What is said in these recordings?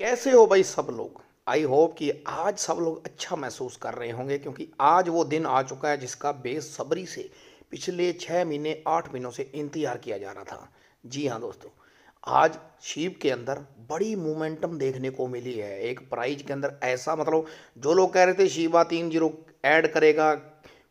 कैसे हो भाई सब लोग आई होप कि आज सब लोग अच्छा महसूस कर रहे होंगे क्योंकि आज वो दिन आ चुका है जिसका बेसब्री से पिछले छः महीने आठ महीनों से इंतजार किया जा रहा था जी हाँ दोस्तों आज शिव के अंदर बड़ी मोमेंटम देखने को मिली है एक प्राइज के अंदर ऐसा मतलब जो लोग कह रहे थे शिवा तीन जीरो ऐड करेगा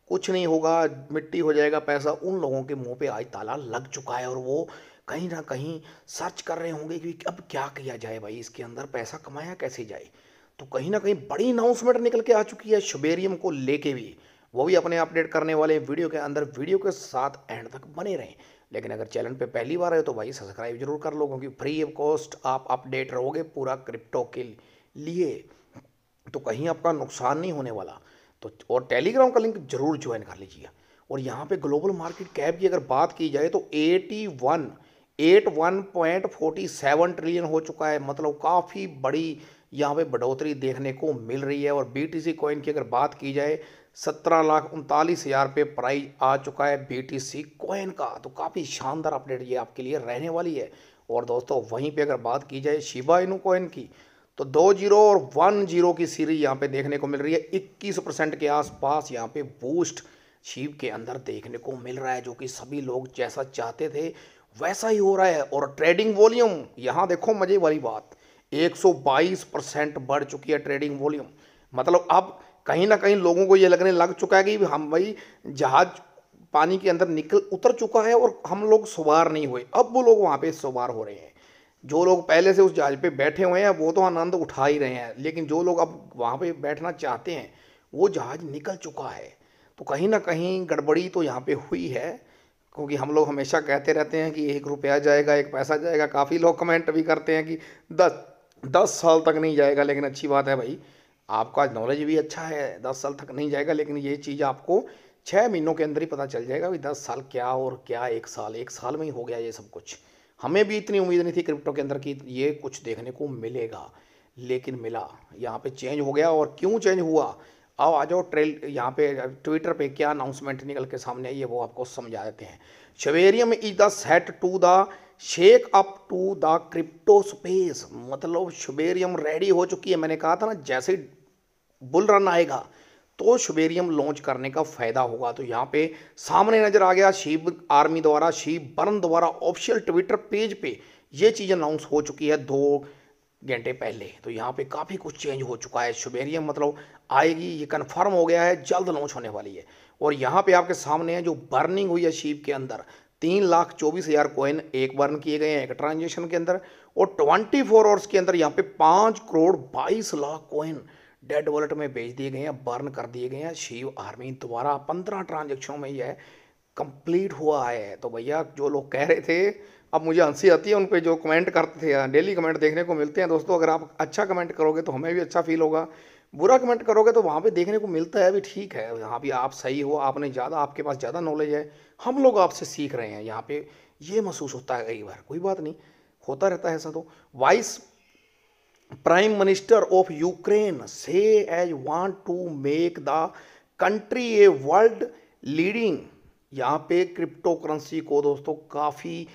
कुछ नहीं होगा मिट्टी हो जाएगा पैसा उन लोगों के मुंह पे आज ताला लग चुका है और वो कहीं ना कहीं सर्च कर रहे होंगे कि अब क्या किया जाए भाई इसके अंदर पैसा कमाया कैसे जाए तो कहीं ना कहीं बड़ी अनाउंसमेंट निकल के आ चुकी है शुबेरियम को लेके भी वो भी अपने अपडेट करने वाले वीडियो के अंदर वीडियो के साथ एंड तक बने रहें लेकिन अगर चैनल पे पहली बार है तो भाई सब्सक्राइब जरूर कर लो क्योंकि फ्री ऑफ कॉस्ट आप अपडेट रहोगे पूरा क्रिप्टो के लिए तो कहीं आपका नुकसान नहीं होने वाला तो और टेलीग्राम का लिंक जरूर ज्वाइन कर लीजिएगा और यहाँ पे ग्लोबल मार्केट कैप की अगर बात की जाए तो eighty one eight one point forty seven trillion हो चुका है मतलब काफ़ी बड़ी यहाँ पे बढ़ोतरी देखने को मिल रही है और बी टी सी कॉइन की अगर बात की जाए सत्रह लाख उनतालीस हज़ार पे प्राइस आ चुका है बी टी सी कॉइन का तो काफ़ी शानदार अपडेट ये आपके लिए रहने वाली है और दोस्तों वहीं पे अगर बात की जाए शिबा इनू कॉइन की तो दो जीरो और वन जीरो की सीरीज यहाँ पे देखने को मिल रही है इक्कीस परसेंट के आसपास यहाँ पे बूस्ट शिव के अंदर देखने को मिल रहा है जो कि सभी लोग जैसा चाहते थे वैसा ही हो रहा है और ट्रेडिंग वॉल्यूम यहाँ देखो मजे वाली बात 122 परसेंट बढ़ चुकी है ट्रेडिंग वॉल्यूम मतलब अब कहीं ना कहीं लोगों को ये लगने लग चुका है कि हम भाई जहाज पानी के अंदर निकल उतर चुका है और हम लोग सवार नहीं हुए अब वो लोग वहाँ पे सवार हो रहे हैं जो लोग पहले से उस जहाज पे बैठे हुए हैं वो तो आनंद उठा ही रहे हैं लेकिन जो लोग अब वहाँ पे बैठना चाहते हैं वो जहाज निकल चुका है तो कहीं ना कहीं गड़बड़ी तो यहाँ पे हुई है क्योंकि हम लोग हमेशा कहते रहते हैं कि एक रुपया जाएगा एक पैसा जाएगा काफ़ी लोग कमेंट भी करते हैं कि दस दस साल तक नहीं जाएगा लेकिन अच्छी बात है भाई आपका नॉलेज भी अच्छा है दस साल तक नहीं जाएगा लेकिन ये चीज़ आपको छः महीनों के अंदर ही पता चल जाएगा भाई दस साल क्या और क्या एक साल एक साल में ही हो गया ये सब कुछ हमें भी इतनी उम्मीद नहीं थी क्रिप्टो के अंदर कि ये कुछ देखने को मिलेगा लेकिन मिला यहाँ पे चेंज हो गया और क्यों चेंज हुआ आओ आ जाओ ट्रेल यहाँ पे ट्विटर पे क्या अनाउंसमेंट निकल के सामने आई है वो आपको समझा देते हैं Shibarium is the set to the shake up to the crypto space मतलब शुबेरियम रेडी हो चुकी है मैंने कहा था ना जैसे बुल रन आएगा तो शुबेरियम लॉन्च करने का फायदा होगा तो यहाँ पे सामने नजर आ गया शिव आर्मी द्वारा शिव बर्न द्वारा ऑफिशियल ट्विटर पेज पे ये चीज़ अनाउंस हो चुकी है दो घंटे पहले तो यहाँ पे काफ़ी कुछ चेंज हो चुका है शुबेरियम मतलब आएगी ये कन्फर्म हो गया है जल्द लॉन्च होने वाली है और यहाँ पे आपके सामने है जो बर्निंग हुई है शीप के अंदर तीन लाख चौबीस हज़ार कोइन एक बर्न किए गए हैं एक ट्रांजेक्शन के अंदर और ट्वेंटी फोर आवर्स के अंदर यहाँ पे पाँच करोड़ बाईस लाख कोइन डेड वॉलेट में बेच दिए गए हैं बर्न कर दिए गए हैं शिव आर्मी द्वारा पंद्रह ट्रांजेक्शनों में यह कंप्लीट हुआ है तो भैया जो लोग कह रहे थे अब मुझे हंसी आती है उन पर जो कमेंट करते थे डेली कमेंट देखने को मिलते हैं दोस्तों अगर आप अच्छा कमेंट करोगे तो हमें भी अच्छा फील होगा बुरा कमेंट करोगे तो वहाँ पे देखने को मिलता है अभी ठीक है यहाँ भी आप सही हो आपने ज़्यादा आपके पास ज़्यादा नॉलेज है हम लोग आपसे सीख रहे हैं यहाँ पे ये महसूस होता है कई बार कोई बात नहीं होता रहता है ऐसा तो vice prime minister of Ukraine से as want to make the country a world leading यहाँ पे क्रिप्टो करेंसी को दोस्तों काफ़ी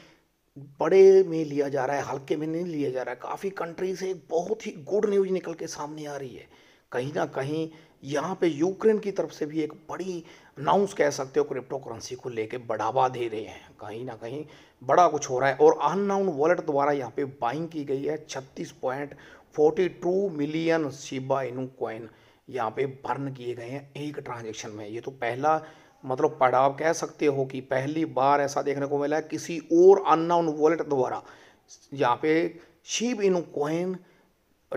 बड़े में लिया जा रहा है हल्के में नहीं लिया जा रहा है काफ़ी कंट्री से बहुत ही गुड न्यूज निकल के सामने आ रही है कहीं ना कहीं यहाँ पे यूक्रेन की तरफ से भी एक बड़ी अनाउंस कह सकते हो क्रिप्टो करेंसी को लेके बढ़ावा दे रहे हैं कहीं ना कहीं बड़ा कुछ हो रहा है और अननाउन वॉलेट द्वारा यहाँ पे बाइंग की गई है छत्तीस point forty two million Shiba Inu coin यहाँ पे बर्न किए गए हैं एक ट्रांजेक्शन में ये तो पहला मतलब पड़ाव कह सकते हो कि पहली बार ऐसा देखने को मिला है किसी और अननाउन वॉलेट द्वारा यहाँ पे Shib in coin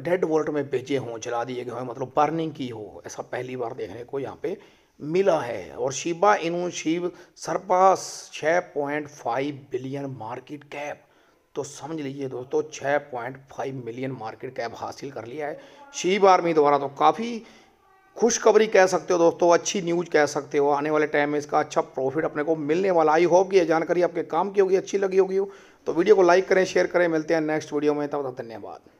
dead wallet में भेजे हों चला दिए गए हों मतलब बर्निंग की हो ऐसा पहली बार देखने को यहाँ पे मिला है और शिबा इनू शिव सरपास छः point five billion market cap तो समझ लीजिए दोस्तों छः point five million market cap हासिल कर लिया है शिव आर्मी द्वारा तो काफ़ी खुशखबरी कह सकते हो दोस्तों अच्छी न्यूज कह सकते हो आने वाले टाइम में इसका अच्छा प्रॉफिट अपने को मिलने वाला आई होप कि यह जानकारी आपके काम की होगी अच्छी लगी होगी हो तो वीडियो को लाइक करें शेयर करें मिलते हैं नेक्स्ट वीडियो में तब तक धन्यवाद